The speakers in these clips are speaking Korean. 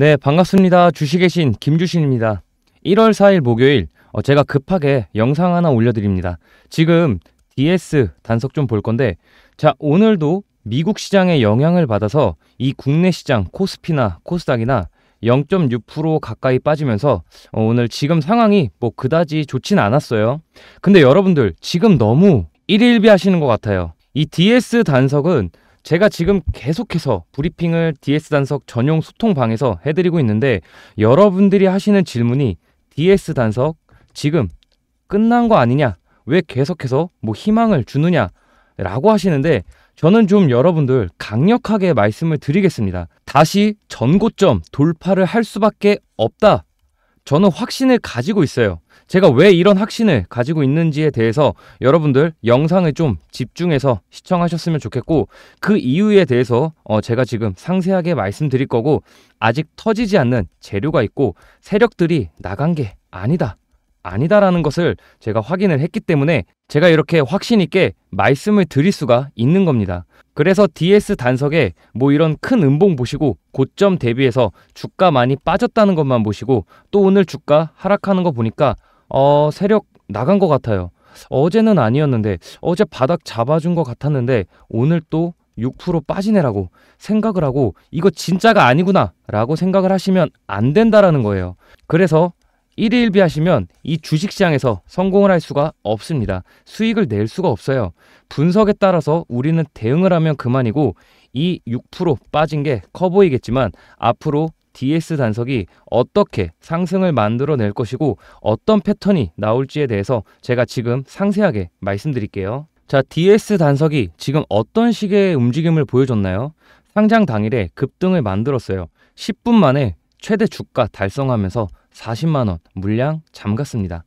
네, 반갑습니다. 주식의 신 김주신입니다. 1월 4일 목요일 어, 제가 급하게 영상 하나 올려드립니다. 지금 DS 단속 좀볼 건데 자 오늘도 미국 시장의 영향을 받아서 이 국내 시장 코스피나 코스닥이나 0.6% 가까이 빠지면서 어, 오늘 지금 상황이 뭐 그다지 좋진 않았어요. 근데 여러분들 지금 너무 일일비 하시는 것 같아요. 이 DS 단석은 제가 지금 계속해서 브리핑을 DS 단석 전용 소통방에서 해드리고 있는데 여러분들이 하시는 질문이 DS 단석 지금 끝난 거 아니냐? 왜 계속해서 뭐 희망을 주느냐? 라고 하시는데 저는 좀 여러분들 강력하게 말씀을 드리겠습니다. 다시 전고점 돌파를 할 수밖에 없다. 저는 확신을 가지고 있어요. 제가 왜 이런 확신을 가지고 있는지에 대해서 여러분들 영상을 좀 집중해서 시청하셨으면 좋겠고 그 이유에 대해서 어 제가 지금 상세하게 말씀드릴 거고 아직 터지지 않는 재료가 있고 세력들이 나간 게 아니다 아니다라는 것을 제가 확인을 했기 때문에 제가 이렇게 확신 있게 말씀을 드릴 수가 있는 겁니다. 그래서 DS 단석에 뭐 이런 큰 음봉 보시고 고점 대비해서 주가 많이 빠졌다는 것만 보시고 또 오늘 주가 하락하는 거 보니까 어, 세력 나간 것 같아요. 어제는 아니었는데 어제 바닥 잡아준 것 같았는데 오늘 또 6% 빠지네라고 생각을 하고 이거 진짜가 아니구나 라고 생각을 하시면 안 된다라는 거예요. 그래서 1일 비하시면 이 주식시장에서 성공을 할 수가 없습니다. 수익을 낼 수가 없어요. 분석에 따라서 우리는 대응을 하면 그만이고 이 6% 빠진 게 커 보이겠지만 앞으로 DS 단석이 어떻게 상승을 만들어낼 것이고 어떤 패턴이 나올지에 대해서 제가 지금 상세하게 말씀드릴게요. 자, DS 단석이 지금 어떤 식의 움직임을 보여줬나요? 상장 당일에 급등을 만들었어요. 10분 만에 최대 주가 달성하면서 40만원 물량 잠갔습니다.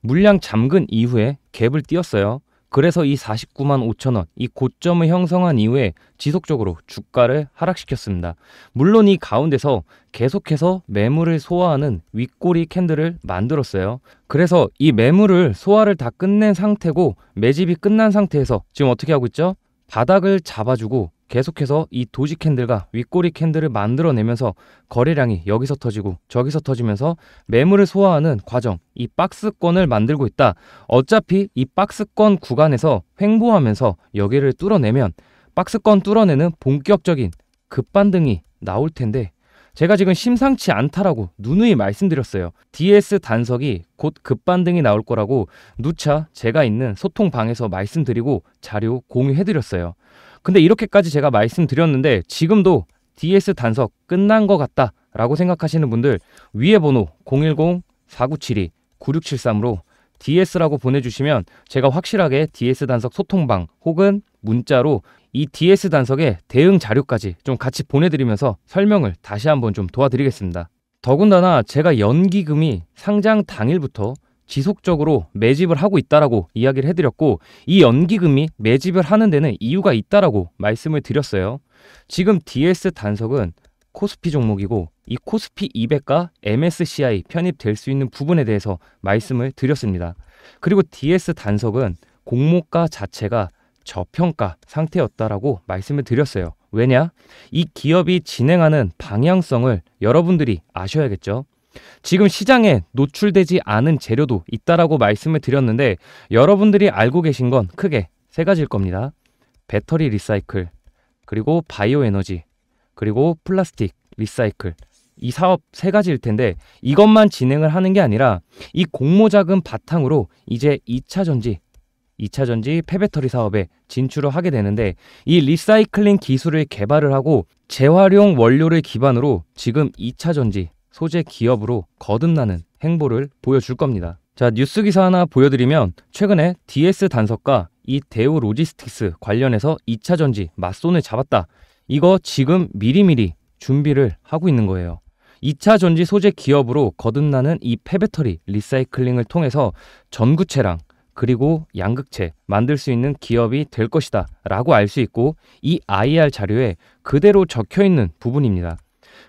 물량 잠근 이후에 갭을 띄었어요. 그래서 이 49만 5천 원, 이 고점을 형성한 이후에 지속적으로 주가를 하락시켰습니다. 물론 이 가운데서 계속해서 매물을 소화하는 윗꼬리 캔들을 만들었어요. 그래서 이 매물을 소화를 다 끝낸 상태고 매집이 끝난 상태에서 지금 어떻게 하고 있죠? 바닥을 잡아주고 계속해서 이 도지 캔들과 윗꼬리 캔들을 만들어내면서 거래량이 여기서 터지고 저기서 터지면서 매물을 소화하는 과정 이 박스권을 만들고 있다 어차피 이 박스권 구간에서 횡보하면서 여기를 뚫어내면 박스권 뚫어내는 본격적인 급반등이 나올 텐데 제가 지금 심상치 않다라고 누누이 말씀드렸어요. DS 단석이 곧 급반등이 나올 거라고 누차 제가 있는 소통방에서 말씀드리고 자료 공유해드렸어요. 근데 이렇게까지 제가 말씀드렸는데 지금도 DS 단석 끝난 것 같다 라고 생각하시는 분들 위에 번호 010-4972-9673으로 DS라고 보내주시면 제가 확실하게 DS 단석 소통방 혹은 문자로 이 DS 단석의 대응 자료까지 좀 같이 보내드리면서 설명을 다시 한번 좀 도와드리겠습니다. 더군다나 제가 연기금이 상장 당일부터 지속적으로 매집을 하고 있다라고 이야기를 해드렸고 이 연기금이 매집을 하는 데는 이유가 있다라고 말씀을 드렸어요. 지금 DS 단석은 코스피 종목이고 이 코스피 200과 MSCI 편입될 수 있는 부분에 대해서 말씀을 드렸습니다. 그리고 DS 단속은 공모가 자체가 저평가 상태였다라고 말씀을 드렸어요. 왜냐? 이 기업이 진행하는 방향성을 여러분들이 아셔야겠죠. 지금 시장에 노출되지 않은 재료도 있다라고 말씀을 드렸는데 여러분들이 알고 계신 건 크게 세 가지일 겁니다. 배터리 리사이클, 그리고 바이오 에너지, 그리고 플라스틱, 리사이클 이 사업 세 가지일 텐데 이것만 진행을 하는 게 아니라 이 공모 자금 바탕으로 이제 2차 전지 2차 전지 폐배터리 사업에 진출을 하게 되는데 이 리사이클링 기술을 개발을 하고 재활용 원료를 기반으로 지금 2차 전지 소재 기업으로 거듭나는 행보를 보여줄 겁니다. 자, 뉴스 기사 하나 보여드리면 최근에 DS 단석과 이 대우 로지스틱스 관련해서 2차 전지 맞손을 잡았다. 이거 지금 미리미리 준비를 하고 있는 거예요. 2차 전지 소재 기업으로 거듭나는 이 폐배터리 리사이클링을 통해서 전구체랑 그리고 양극체 만들 수 있는 기업이 될 것이다 라고 알 수 있고 이 IR 자료에 그대로 적혀 있는 부분입니다.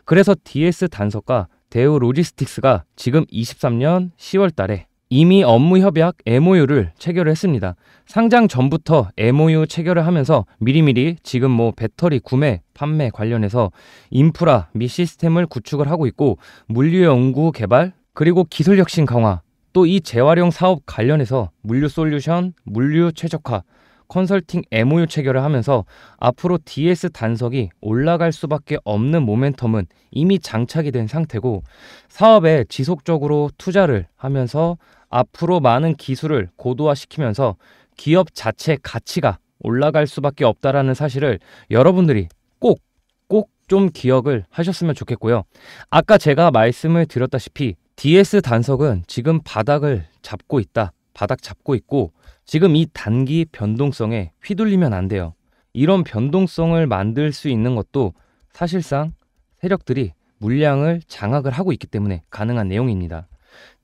그래서 DS 단서과 대우 로지스틱스가 지금 23년 10월 달에 이미 업무 협약 MOU를 체결을 했습니다. 상장 전부터 MOU 체결을 하면서 미리미리 지금 뭐 배터리 구매, 판매 관련해서 인프라 및 시스템을 구축을 하고 있고 물류 연구 개발 그리고 기술 혁신 강화 또 이 재활용 사업 관련해서 물류 솔루션, 물류 최적화 컨설팅 MOU 체결을 하면서 앞으로 DS 단석이 올라갈 수밖에 없는 모멘텀은 이미 장착이 된 상태고 사업에 지속적으로 투자를 하면서 앞으로 많은 기술을 고도화시키면서 기업 자체 가치가 올라갈 수밖에 없다라는 사실을 여러분들이 꼭 꼭 좀 기억을 하셨으면 좋겠고요. 아까 제가 말씀을 드렸다시피 DS 단속은 지금 바닥을 잡고 있다. 바닥 잡고 있고 지금 이 단기 변동성에 휘둘리면 안 돼요. 이런 변동성을 만들 수 있는 것도 사실상 세력들이 물량을 장악을 하고 있기 때문에 가능한 내용입니다.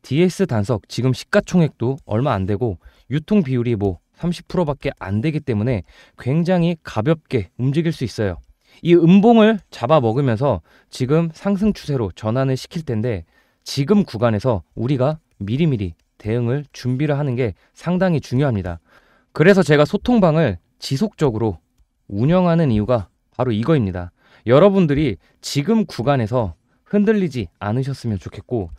DS 단석 지금 시가총액도 얼마 안 되고 유통 비율이 뭐 30%밖에 안 되기 때문에 굉장히 가볍게 움직일 수 있어요. 이 음봉을 잡아 먹으면서 지금 상승 추세로 전환을 시킬 텐데 지금 구간에서 우리가 미리미리 대응을 준비를 하는 게 상당히 중요합니다. 그래서 제가 소통방을 지속적으로 운영하는 이유가 바로 이거입니다. 여러분들이 지금 구간에서 흔들리지 않으셨으면 좋겠고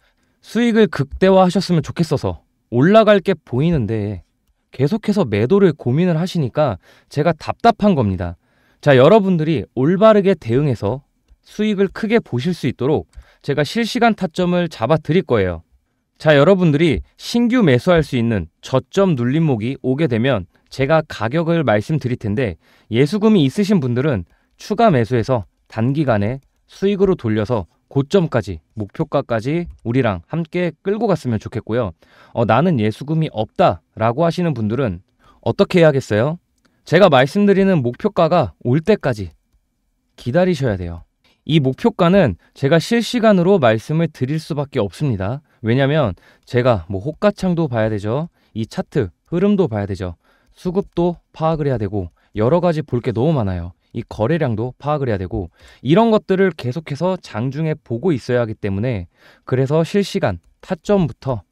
수익을 극대화하셨으면 좋겠어서 올라갈 게 보이는데 계속해서 매도를 고민을 하시니까 제가 답답한 겁니다. 자, 여러분들이 올바르게 대응해서 수익을 크게 보실 수 있도록 제가 실시간 타점을 잡아 드릴 거예요. 자, 여러분들이 신규 매수할 수 있는 저점 눌림목이 오게 되면 제가 가격을 말씀드릴 텐데 예수금이 있으신 분들은 추가 매수해서 단기간에 수익으로 돌려서 고점까지 목표가까지 우리랑 함께 끌고 갔으면 좋겠고요. 어, 나는 예수금이 없다라고 하시는 분들은 어떻게 해야겠어요? 제가 말씀드리는 목표가가 올 때까지 기다리셔야 돼요. 이 목표가는 제가 실시간으로 말씀을 드릴 수밖에 없습니다. 왜냐면 하 제가 뭐 호가창도 봐야 되죠. 이 차트 흐름도 봐야 되죠. 수급도 파악을 해야 되고 여러 가지 볼 게 너무 많아요. 이 거래량도 파악을 해야 되고 이런 것들을 계속해서 장중에 보고 있어야 하기 때문에 그래서 실시간 타점부터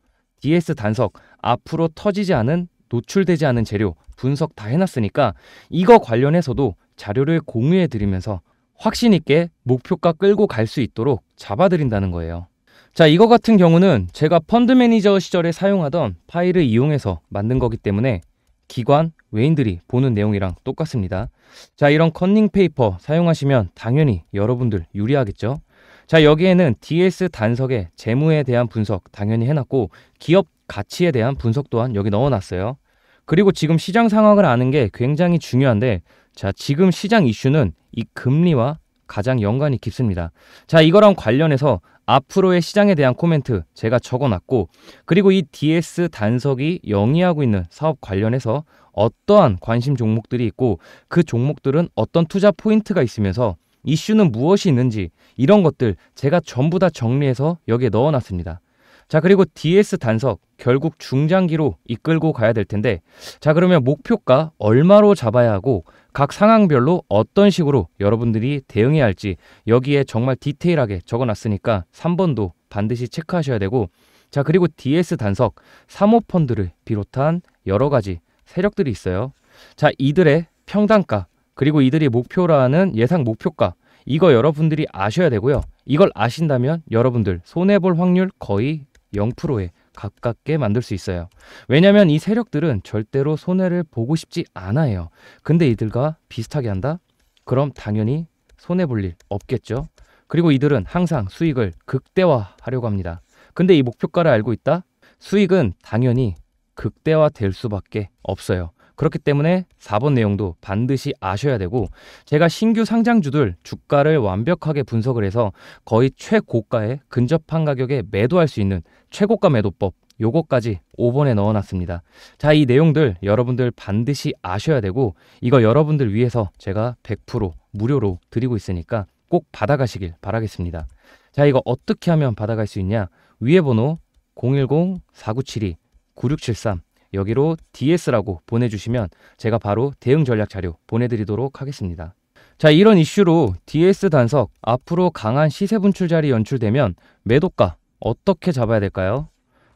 DS 단속 앞으로 터지지 않은 노출되지 않은 재료 분석 다 해놨으니까 이거 관련해서도 자료를 공유해 드리면서 확신 있게 목표가 끌고 갈 수 있도록 잡아드린다는 거예요. 자, 이거 같은 경우는 제가 펀드 매니저 시절에 사용하던 파일을 이용해서 만든 거기 때문에 기관, 외인들이 보는 내용이랑 똑같습니다. 자, 이런 컨닝 페이퍼 사용하시면 당연히 여러분들 유리하겠죠? 자, 여기에는 DS 단석의 재무에 대한 분석 당연히 해놨고, 기업 가치에 대한 분석 또한 여기 넣어놨어요. 그리고 지금 시장 상황을 아는 게 굉장히 중요한데, 자, 지금 시장 이슈는 이 금리와 가장 연관이 깊습니다. 자, 이거랑 관련해서 앞으로의 시장에 대한 코멘트 제가 적어놨고 그리고 이 DS 단석이 영위하고 있는 사업 관련해서 어떠한 관심 종목들이 있고 그 종목들은 어떤 투자 포인트가 있으면서 이슈는 무엇이 있는지 이런 것들 제가 전부 다 정리해서 여기에 넣어놨습니다. 자 그리고 DS 단석 결국 중장기로 이끌고 가야 될 텐데 자 그러면 목표가 얼마로 잡아야 하고 각 상황별로 어떤 식으로 여러분들이 대응해야 할지 여기에 정말 디테일하게 적어놨으니까 3번도 반드시 체크하셔야 되고 자 그리고 DS 단석, 사모펀드를 비롯한 여러 가지 세력들이 있어요. 자 이들의 평당가 그리고 이들이 목표라는 예상 목표가 이거 여러분들이 아셔야 되고요. 이걸 아신다면 여러분들 손해볼 확률 거의 0%에 가깝게 만들 수 있어요. 왜냐면 이 세력들은 절대로 손해를 보고 싶지 않아요. 근데 이들과 비슷하게 한다? 그럼 당연히 손해볼 일 없겠죠. 그리고 이들은 항상 수익을 극대화하려고 합니다. 근데 이 목표가를 알고 있다? 수익은 당연히 극대화될 수밖에 없어요. 그렇기 때문에 4번 내용도 반드시 아셔야 되고 제가 신규 상장주들 주가를 완벽하게 분석을 해서 거의 최고가에 근접한 가격에 매도할 수 있는 최고가 매도법 요거까지 5번에 넣어놨습니다. 자, 이 내용들 여러분들 반드시 아셔야 되고 이거 여러분들 위해서 제가 100% 무료로 드리고 있으니까 꼭 받아가시길 바라겠습니다. 자, 이거 어떻게 하면 받아갈 수 있냐? 위에 번호 010-4972-9673 여기로 DS라고 보내주시면 제가 바로 대응 전략 자료 보내드리도록 하겠습니다. 자 이런 이슈로 DS 단석 앞으로 강한 시세 분출 자리 연출되면 매도가 어떻게 잡아야 될까요?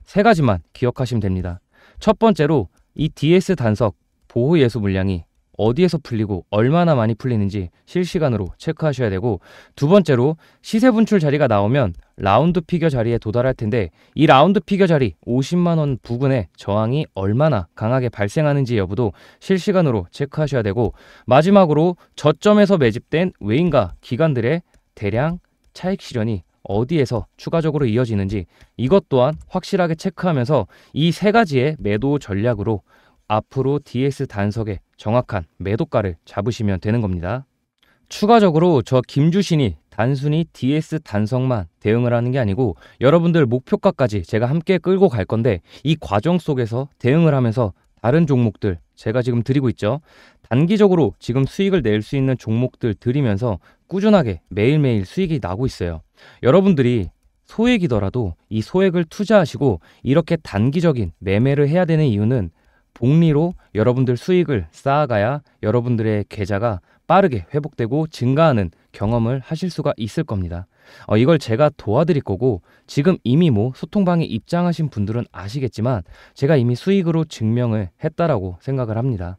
세 가지만 기억하시면 됩니다. 첫 번째로 이 DS 단석 보호 예수 물량이 어디에서 풀리고 얼마나 많이 풀리는지 실시간으로 체크하셔야 되고 두 번째로 시세 분출 자리가 나오면 라운드 피겨 자리에 도달할 텐데 이 라운드 피겨 자리 50만 원 부근에 저항이 얼마나 강하게 발생하는지 여부도 실시간으로 체크하셔야 되고 마지막으로 저점에서 매집된 외인과 기관들의 대량 차익 실현이 어디에서 추가적으로 이어지는지 이것 또한 확실하게 체크하면서 이 세 가지의 매도 전략으로 앞으로 DS 단석의 정확한 매도가를 잡으시면 되는 겁니다. 추가적으로 저 김주신이 단순히 DS 단석만 대응을 하는 게 아니고 여러분들 목표가까지 제가 함께 끌고 갈 건데 이 과정 속에서 대응을 하면서 다른 종목들 제가 지금 드리고 있죠. 단기적으로 지금 수익을 낼 수 있는 종목들 드리면서 꾸준하게 매일매일 수익이 나고 있어요. 여러분들이 소액이더라도 이 소액을 투자하시고 이렇게 단기적인 매매를 해야 되는 이유는 복리로 여러분들 수익을 쌓아가야 여러분들의 계좌가 빠르게 회복되고 증가하는 경험을 하실 수가 있을 겁니다. 어, 이걸 제가 도와드릴 거고 지금 이미 뭐 소통방에 입장하신 분들은 아시겠지만 제가 이미 수익으로 증명을 했다라고 생각을 합니다.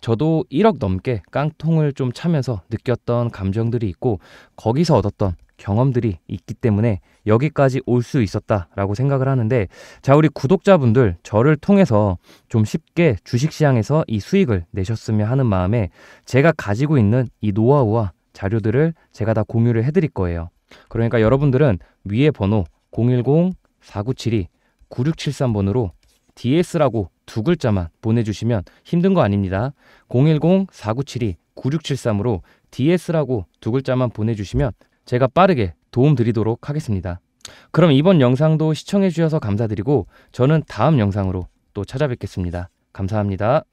저도 1억 넘게 깡통을 좀 차면서 느꼈던 감정들이 있고 거기서 얻었던 경험들이 있기 때문에 여기까지 올 수 있었다라고 생각을 하는데 자 우리 구독자분들 저를 통해서 좀 쉽게 주식시장에서 이 수익을 내셨으면 하는 마음에 제가 가지고 있는 이 노하우와 자료들을 제가 다 공유를 해드릴 거예요. 그러니까 여러분들은 위에 번호 010-4972-9673번으로 DS라고 두 글자만 보내주시면 힘든 거 아닙니다. 010-4972-9673으로 DS라고 두 글자만 보내주시면 제가 빠르게 도움드리도록 하겠습니다. 그럼 이번 영상도 시청해주셔서 감사드리고 저는 다음 영상으로 또 찾아뵙겠습니다. 감사합니다.